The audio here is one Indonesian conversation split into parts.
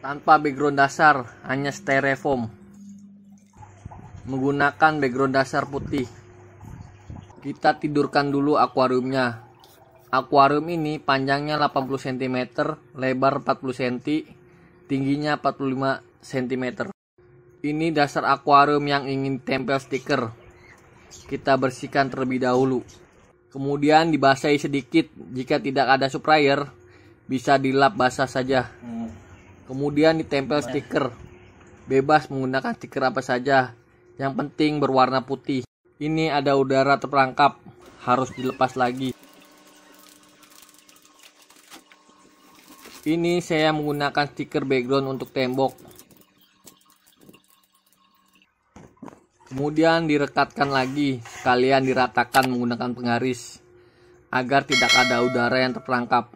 tanpa background dasar hanya styrofoam menggunakan background dasar putih kita tidurkan dulu akuariumnya akuarium ini panjangnya 80 cm lebar 40 cm tingginya 45 cm ini dasar akuarium yang ingin tempel stiker kita bersihkan terlebih dahulu kemudian dibasahi sedikit jika tidak ada supplier bisa dilap basah saja hmm. Kemudian ditempel iya. stiker. Bebas menggunakan stiker apa saja. Yang penting berwarna putih. Ini ada udara terperangkap, harus dilepas lagi. Ini saya menggunakan stiker background untuk tembok. Kemudian direkatkan lagi, sekalian diratakan menggunakan penggaris agar tidak ada udara yang terperangkap.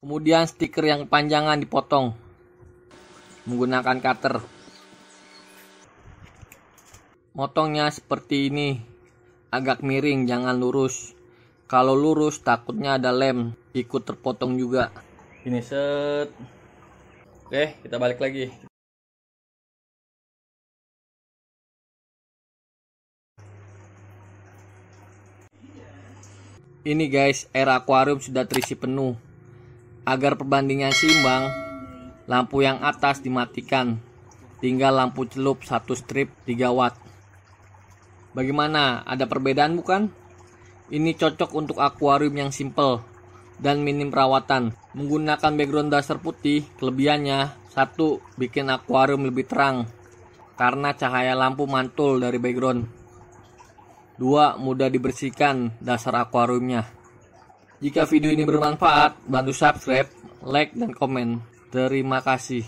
Kemudian stiker yang panjangan dipotong menggunakan cutter. Motongnya seperti ini, agak miring, jangan lurus. Kalau lurus takutnya ada lem ikut terpotong juga. Ini set. Oke, kita balik lagi. Ini guys, era akuarium sudah terisi penuh. Agar perbandingan seimbang, lampu yang atas dimatikan. Tinggal lampu celup satu strip 3 watt. Bagaimana? Ada perbedaan bukan? Ini cocok untuk akuarium yang simple dan minim perawatan. Menggunakan background dasar putih, kelebihannya satu bikin akuarium lebih terang karena cahaya lampu mantul dari background dua Mudah dibersihkan dasar akuariumnya. Jika video ini bermanfaat, bantu subscribe, like, dan komen. Terima kasih.